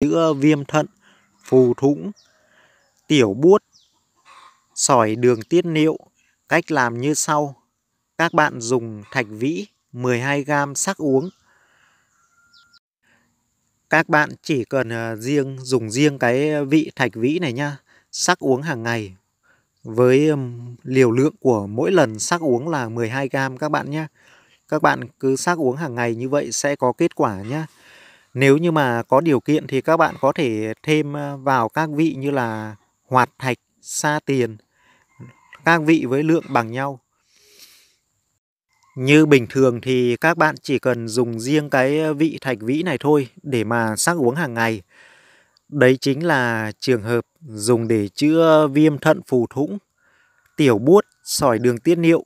chữa viêm thận, phù thủng, tiểu buốt, sỏi đường tiết niệu. Cách làm như sau. Các bạn dùng thạch vĩ 12g sắc uống. Các bạn chỉ cần à, riêng dùng riêng cái vị thạch vĩ này nha, sắc uống hàng ngày với liều lượng của mỗi lần sắc uống là 12g các bạn nhé. Các bạn cứ sắc uống hàng ngày như vậy sẽ có kết quả nhé. Nếu như mà có điều kiện thì các bạn có thể thêm à, vào các vị như là hoạt thạch, sa tiền, các vị với lượng bằng nhau. Như bình thường thì các bạn chỉ cần dùng riêng cái vị thạch vĩ này thôi để mà sắc uống hàng ngày. Đấy chính là trường hợp dùng để chữa viêm thận phù thủng, tiểu buốt, sỏi đường tiết niệu